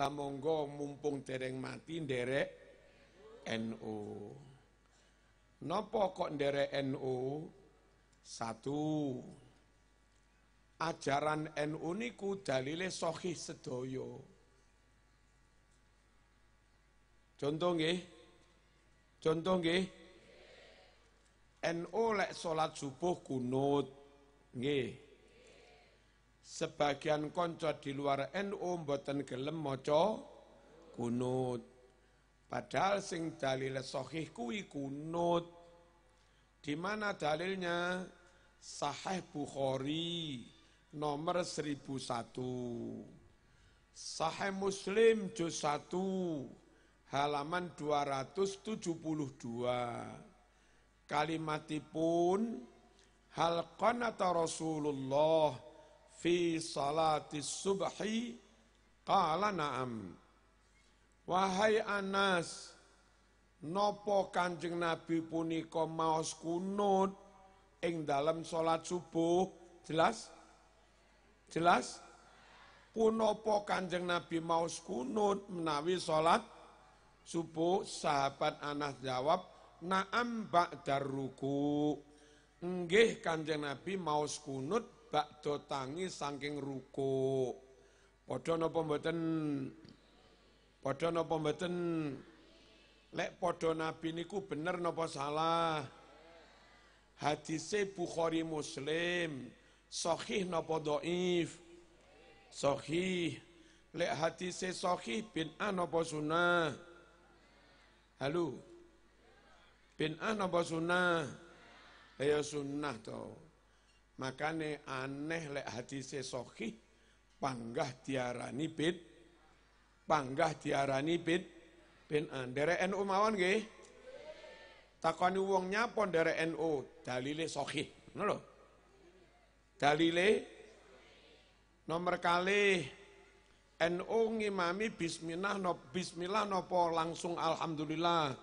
Lamonggo mumpung dereng mati nderek NU. Nopo kok nderek NU? Satu. Ajaran NU niku dalile sohih sedoyo. Contoh nggih. Contoh nggih. NU lek salat subuh kunut nggih sebagian konco di luar NU mboten gelem maca kunut. Padahal sing dalil sahih kuwi kunut. Di mana dalilnya? Sahih Bukhari nomor 1001. Sahih Muslim juz 1 halaman 272. Kalimatipun atau Rasulullah fi salati subhi qala na'am wahai Anas nopo Kanjeng Nabi punika maos kunut ing dalam salat subuh jelas jelas punapa Kanjeng Nabi maos kunut menawi salat subuh sahabat Anas jawab na'am ba'dar ruku nggih Kanjeng Nabi maus kunut bakdo tangi saking ruko. Padha napa mboten? Padha napa mboten? Lek padha nabi niku bener napa salah? Hadise Bukhari Muslim sahih napa dhaif? Sahih. Lek hadise sahih bin napa sunnah? Halo. Bin napa sunnah? Ya sunnah tau. Makane aneh lek hadise sohih panggah diarani bid panggah diarani bid bin eh, dere NU mawon nggih. Takoni wong nyapon dere NU dalile sokih, Ngono Dalile nomor kali NU ngimami bismillah no, bismillah nopo langsung alhamdulillah.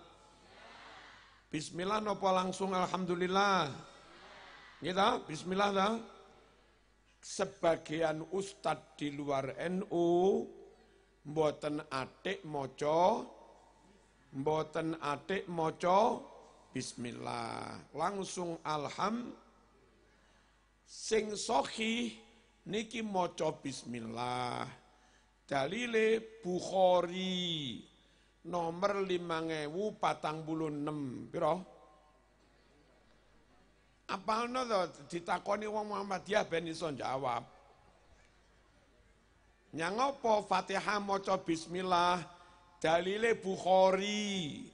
Bismillah nopo langsung alhamdulillah. Kita bismillah dah. Sebagian Ustad di luar NU mboten atik moco mboten atik moco bismillah langsung alham sing sohi niki moco bismillah dalile Bukhari nomor 5446 piro Apalno to ditakoni wong Muhammadiyah ben iso jawab. Nyang opo Fatihah maca bismillah dalile Bukhari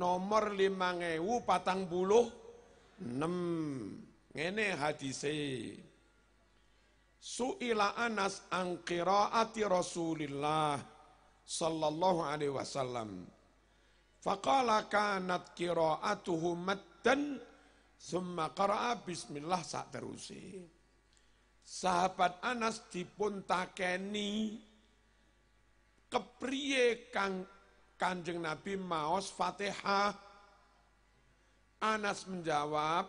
nomor 5046 ngene hadise Su'ila Anas an qiraati Rasulillah sallallahu alaihi wasallam faqala kanat qiraatuhu maddan Summa qara'a bismillah sak terusih. Sahabat Anas dipuntakeni kepriye kang Kanjeng Nabi maos Fatihah. Anas menjawab,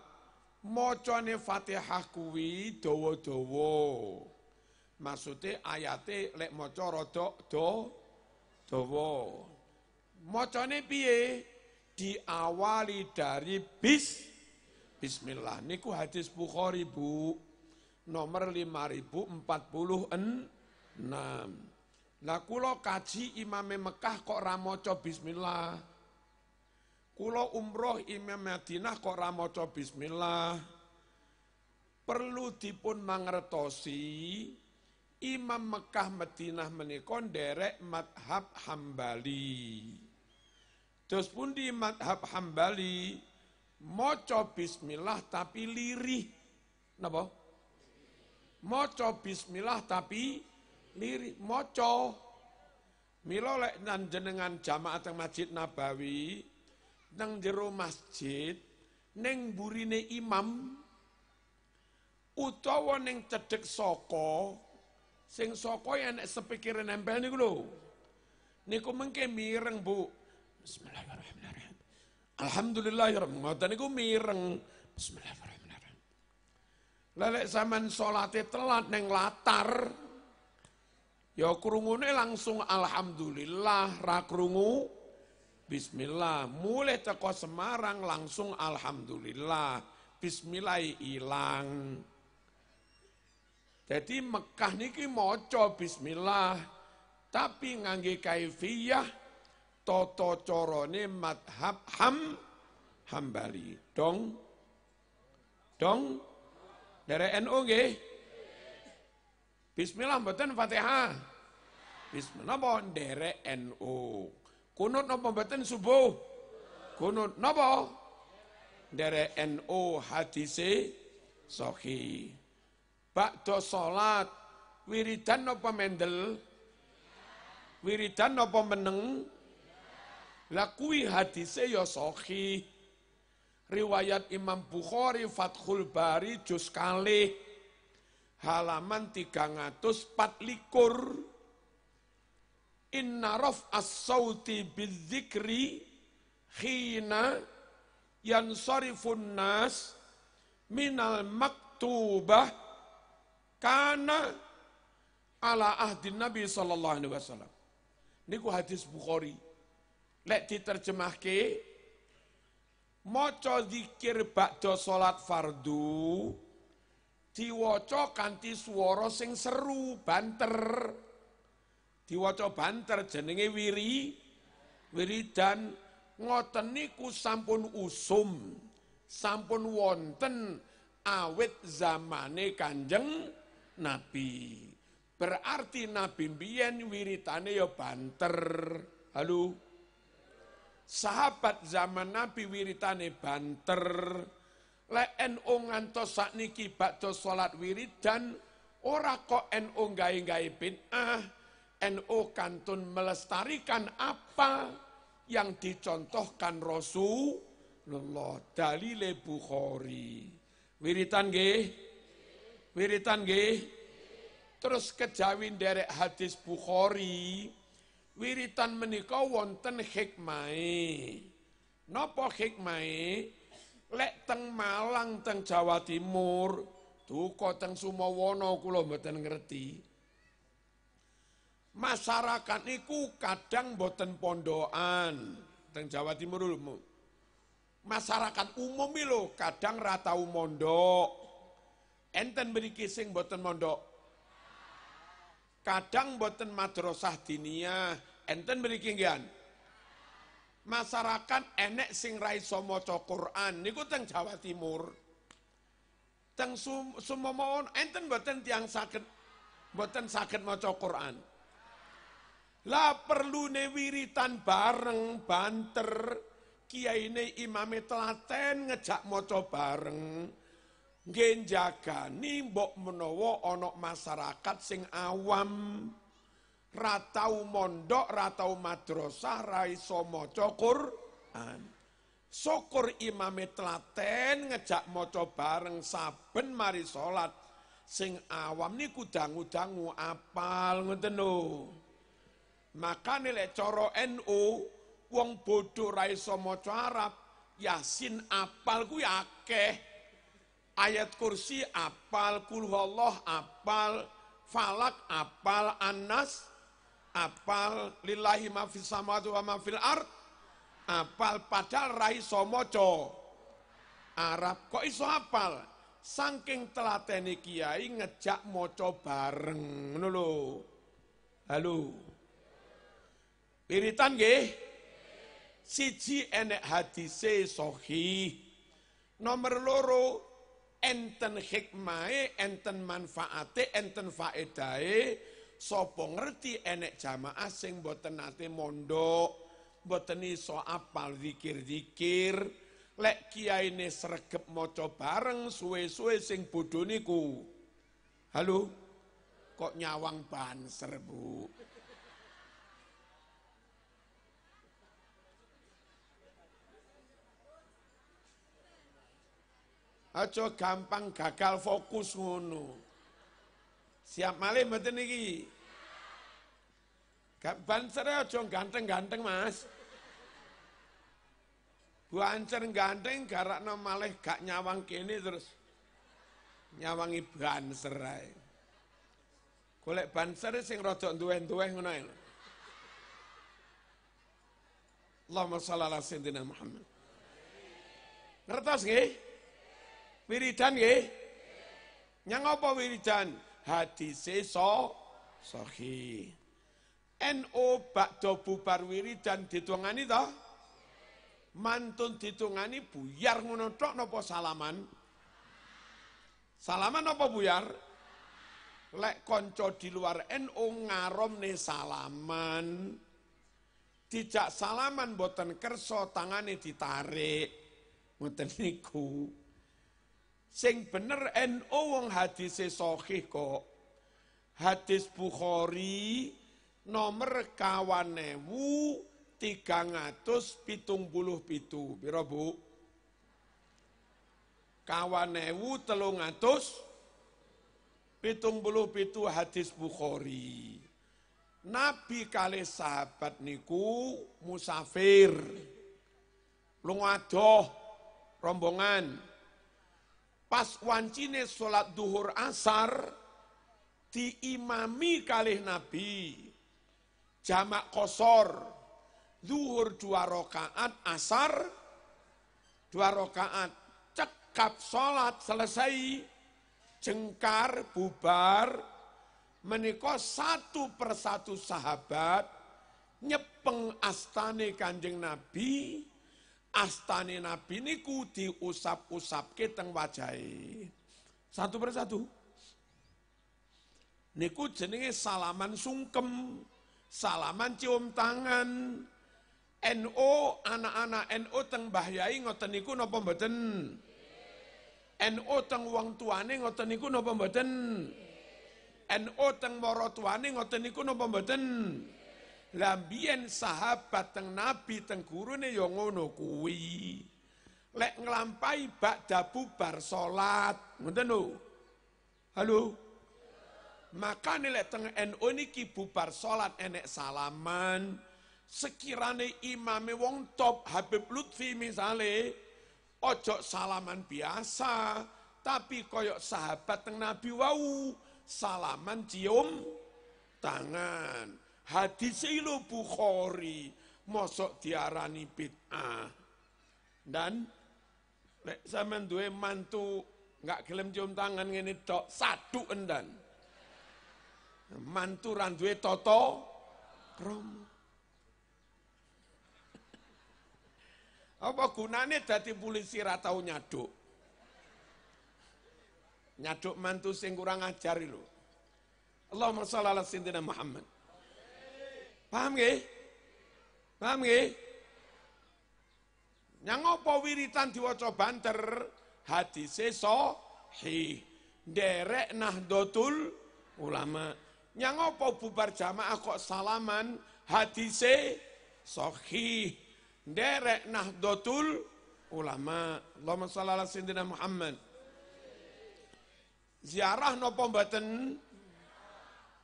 mocone Fatihah kuwi dawa-dawa. Maksudnya ayate lek maca rada do dawa. Mocone piye? Diawali dari bis Bismillah. Niku hadis Bukhari Bu. Nomor 5046. Nah, kulo kaji imam Mekah kok ra maca bismillah. Kulo umroh Imam Madinah kok ra bismillah. Perlu dipun mangertosi Imam Mekah Madinah menikon derek madhab Hambali. Terus pun di madhab Hambali, Moco bismillah tapi lirih. Napa? Moco bismillah tapi lirih. Moco. Milo lek nan jenengan jamaah teng Masjid Nabawi, nang jero masjid, neng burine imam, utawa neng cedek soko, sing soko yang nek sepikirin nempel niku lho. Niku mengke mireng, Bu. Bismillahirrahmanirrahim. Alhamdulillah ya Rabbi. Ngoten niku mireng. Bismillahirrahmanirrahim. Lelek zaman sholatnya telat neng latar. Ya ini langsung alhamdulillah rakrungu bismillah. Mulai teko Semarang langsung alhamdulillah. Bismillah ilang. Jadi Mekah niki moco bismillah tapi ngangge kaifiyah toto corone madhab ham hambali. Dong, dong, dari NU nggih. Bismillah mboten Fatihah. Bismillah napa Dere NU. Kunut napa mboten subuh? Kunut napa? Derek NU hadise sohi. Bakdo solat wiridan napa mendel? Wiridan napa meneng? Lakui hadise ya sohi. Riwayat Imam Bukhari Fathul Bari juz kali halaman likur, Inna raf as-sauti bidzikri khina yansarifun nas minal maktubah kana ala ahdin Nabi sallallahu alaihi wasallam. ku hadis Bukhari. Lek diterjemahke maca zikir bakda salat fardu diwaca kanti swara sing seru banter. Diwaca banter jenenge wiri wiri dan ngoteniku sampun usum, sampun wonten awit zamane Kanjeng Nabi. Berarti Nabi mbiyen wiritane ya banter. Halo. Sahabat zaman Nabi wiritane banter. Lek NU ngantos sakniki bakdo salat dan ora kok NU gawe-gawe ah NU kantun melestarikan apa yang dicontohkan Rasulullah dalile Bukhari. Wiritan nggih? Wiritan nggih? Terus kejawin derek hadis Bukhari, Wiritan menika wonten hikmai. nopo hikmahe? Lek teng Malang teng Jawa Timur, duka teng Sumawana kula mboten ngerti. Masyarakat niku kadang mboten pondokan teng Jawa Timur dulu. Masyarakat umum lho kadang ratau mondo, Enten beri kising mboten mondok Kadang boten madrasah dinia enten beri Masyarakat enek sing rai somo maca Quran niku teng Jawa Timur. Teng sum, Sumomon enten boten tiang sakit boten sakit mau Quran. Lah perlu wiritan bareng banter kiai ne imame telaten ngejak mau bareng. Genjagani mbok menowo onok masyarakat sing awam ratau mondok, ratau madrasah, raiso iso maca Quran. Syukur imame telaten ngejak maca bareng saben mari salat. Sing awam niku dangu-dangu apal ngoten lho. Makane lek cara NU wong bodoh raiso iso maca Arab, Yasin apal ku akeh. Ayat kursi apal, kulhullah apal, falak apal, anas apal, lillahi fis samawati wa fil ard, apal, padahal rai somoco. Arab kok iso apal? Saking telateni kiai ngejak moco bareng. Ngono lho. Halo. Wiritan nggih? siji enek hadise sohi nomor loro enten hikmae, enten manfaate, enten faedahe, sapa ngerti enek jamaah sing boten nate mondok, boten iso apal zikir-zikir, lek kiyaine sregep maca bareng suwe-suwe sing bodho niku. Halo? Kok nyawang banser, Bu? Aco gampang gagal fokus ngono. Siap malih mboten niki? Bansere aja ganteng-ganteng, Mas. Bu ancer ganteng garakno malih gak nyawang kene terus nyawangi banser ae. Golek banser e sing rada duwe-duwe ngono ae. Allahumma shalli ala sayyidina Muhammad. Ngertos nggih? Wiridan nggih? Nyang apa wiridan? hati so sahih. NO bakdo bubar wiridan ditungani to? Mantun ditungani buyar ngono tok nopo salaman? Salaman apa buyar? Lek konco di luar NO nih salaman. Dijak salaman boten kerso tangane ditarik. Ngoten niku. Sing bener NU wong hadis sahih kok. Hadis Bukhari nomor kawanewu tiga pitung pitu. pitu, Bu? Kawanewu ngatus pitung puluh pitu hadis Bukhari. Nabi kali sahabat niku musafir. Lungadoh adoh rombongan. Pas wancine sholat duhur asar, diimami kalih Nabi. Jamak kosor, duhur dua rokaat, asar dua rokaat. Cekap sholat selesai, jengkar, bubar, menikah satu persatu sahabat, nyepeng astane kanjeng Nabi, astane nabi niku diusap usap teng wajahe. Satu persatu. Niku jenenge salaman sungkem, salaman cium tangan. NO anak-anak NO teng Mbah Yai ngoten niku napa mboten? NO teng wong tuane ngoten niku napa mboten? NO teng mara tuane ngoten niku napa mboten? Lambien sahabat teng nabi teng guru ne yang ngono kuwi. Lek ngelampai bak bakda bubar solat ngoten no Halo. Maka lek teng NU niki bubar solat enek salaman. Sekirane imame wong top Habib Lutfi misale, ojo salaman biasa, tapi koyok sahabat teng Nabi wau, salaman cium tangan. Hadis ilu Bukhari mosok diarani bid'ah. Dan lek sampean duwe mantu nggak gelem cium tangan ini tok, satu endan. Mantu randuwe toto krom Apa gunane dadi polisi ra tau nyaduk? Nyaduk mantu sing kurang ajar lho. Allahumma shalli ala sayyidina Muhammad. Paham nggih? Paham nggih? Yang apa wiritan diwaca banter hadise hi Derek nahdotul Ulama. Yang apa bubar jamaah kok salaman hadise sahih. Derek nahdotul Ulama. Allahumma shalli ala sayyidina Muhammad. Ziarah no mboten?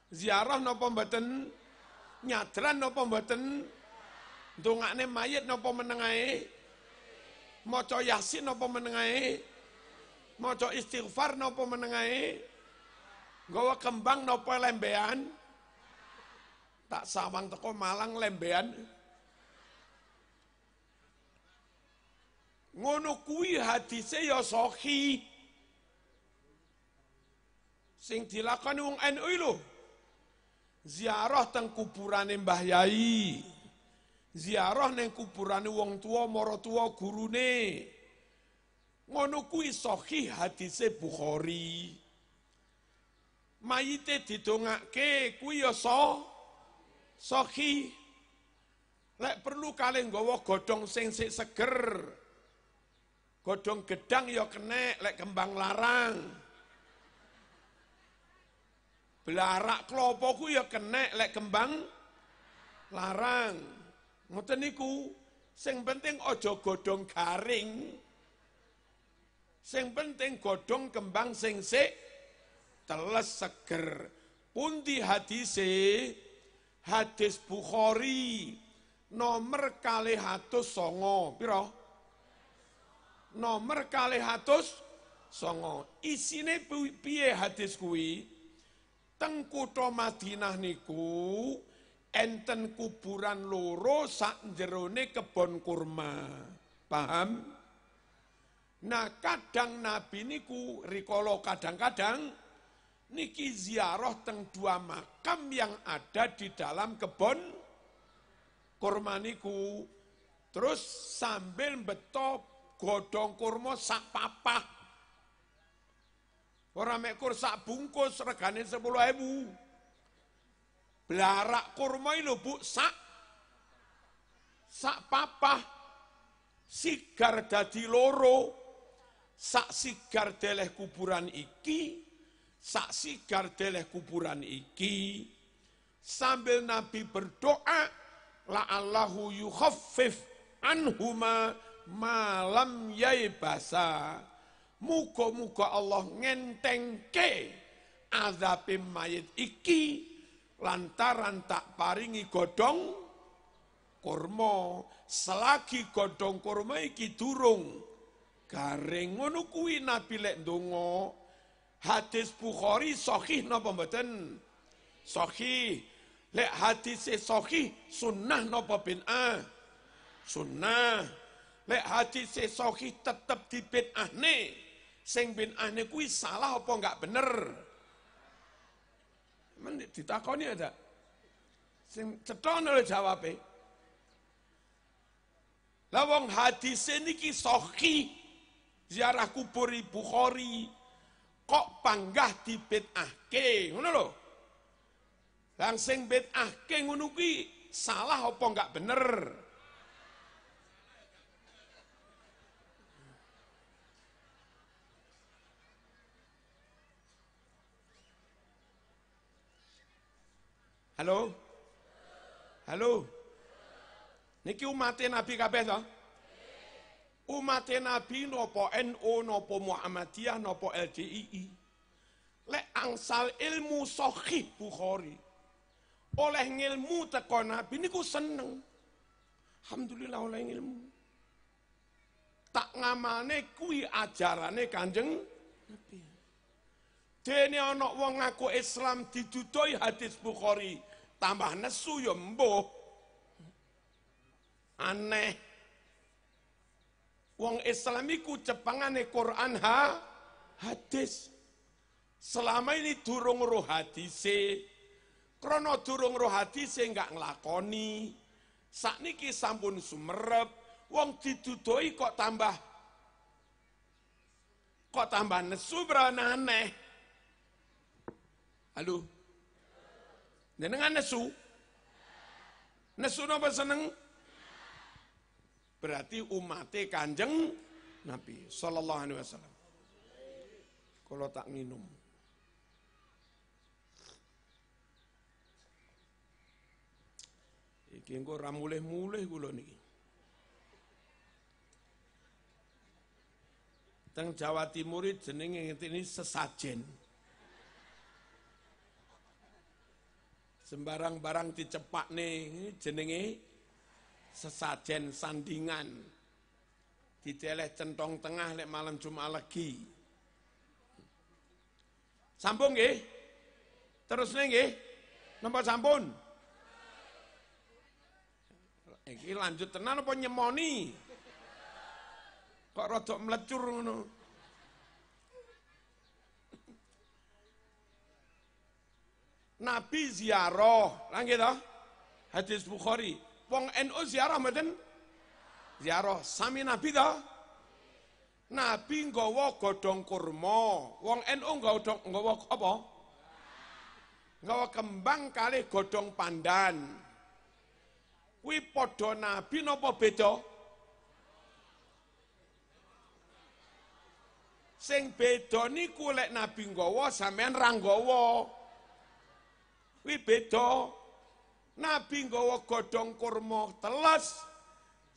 Ziarah no mboten? nyadran napa mboten ndongakne mayit napa meneng ae maca yasin napa meneng ae maca istighfar napa meneng gawa kembang napa lembean tak sawang teko malang lembean ngono kuwi hadise ya sahih sing dilakoni wong NU lho ziarah teng kuburane Mbah Yai. Ziarah neng kuburane wong tua, moro tua gurune. Ngono kuwi sahih hadise Bukhari. Mayite didongake kuwi ya so Sahih. Lek perlu kalian nggawa godhong sing seger. Godhong gedang ya kenek lek kembang larang. Belarak kelopo ku ya kenek lek kembang larang. Ngoten niku sing penting ojo godhong garing. Sing penting godhong kembang sing sik teles seger. Pundi hadise? Hadis Bukhari nomor kalih songo. Piro? Nomor kalih songo. Isine piye hadis kuwi? Teng kutha Madinah niku enten kuburan loro sak jerone kebon kurma. Paham? Nah, kadang Nabi niku rikolo kadang-kadang niki ziarah teng dua makam yang ada di dalam kebon kurma niku. Terus sambil beto godong kurma sak papah Orang kur sak bungkus regane sepuluh ewu. Belarak kurma lho bu, sak, sak papah, sigar dadi loro, sak sigar deleh kuburan iki, sak sigar deleh kuburan iki, sambil Nabi berdoa, la Allahu yukhaffif anhuma malam yaibasa. Muga-muga Allah ngentengke azabe mayit iki lantaran tak paringi godhong kurma. Selagi godhong kurma iki durung garing ngono kuwi Nabi lek ndonga hadis Bukhari sahih napa mboten? Sahih. Lek hadis e sahih sunnah napa bid'ah? Sunnah. Lek hadis e sahih tetep dibid'ahne sing bid'ahne kuwi salah apa enggak bener? Men ditakoni ada. Ya, sing ceton oleh jawabe. Lawang wong hadis niki sohi ziarah kubur Bukhari kok panggah di dibid'ahke ngono lho. Yang seng bid'ahke ngono kuwi salah apa enggak bener? Halo? Halo? Niki umatnya Nabi kabeh to? Umatnya Nabi nopo NU, nopo Muhammadiyah, nopo LDII. le angsal ilmu sohih Bukhari. Oleh ngilmu teko Nabi niku seneng. Alhamdulillah oleh ilmu. Tak ngamane kui ajarane Kanjeng Nabi. Dene ana wong ngaku Islam didudoi hadis Bukhari tambah nesu ya mbuh aneh wong Islamiku cepangane Quran ha hadis selama ini durung roh hadis krono durung roh hadise enggak nglakoni sakniki sampun sumerep wong didudoi kok tambah kok tambah nesu aneh. aduh Jenengan nesu. Nesu napa seneng? Berarti umatnya Kanjeng Nabi sallallahu alaihi wasallam. Kalau tak minum. Iki engko ora mulih-mulih kula niki. Teng Jawa Timur jenenge ini sesajen. sembarang barang dicepak nih jenenge sesajen sandingan dideleh centong tengah lek malam cuma lagi sampun nggih terus nggih nomor sampun iki lanjut tenan apa nyemoni kok rotok melecur ngono Nabi ziarah, langit hati Hadis Bukhari. Wong NU ziarah mboten? Ziarah sami Nabi toh? Nabi nggawa godhong kurma. Wong NU nggawa nggawa apa? Nggawa kembang kali godhong pandan. Kuwi padha Nabi napa beda? Sing beda niku lek Nabi nggawa sampean ra nggawa. Wi beda. Nabi nggawa godhong kurma telas.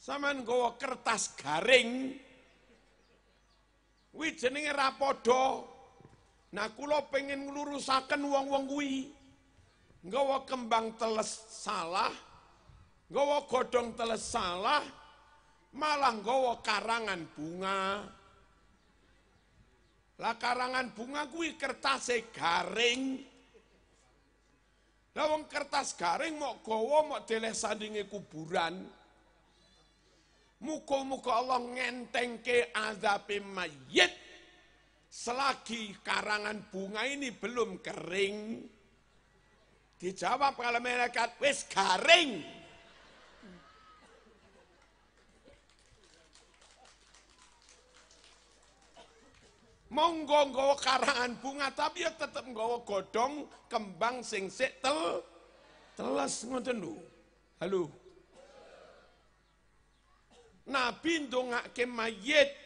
Saman nggawa kertas garing. Wi jenenge ra padha. Nah kula pengen nglurusaken wong-wong kuwi. Nggawa kembang teles salah. Nggawa godhong teles salah. Malah nggawa karangan bunga. Lah karangan bunga kuwi kertas garing. Lah wong kertas garing mau gowo mau deleh sandinge kuburan. Muka-muka Allah ngentengke azabe mayit. Selagi karangan bunga ini belum kering. Dijawab kalau mereka wis garing. Monggo nggawa karangan bunga tapi ya tetep nggawa godong kembang sing sik tel teles ngoten lho. Halo. Nabi ndongake mayit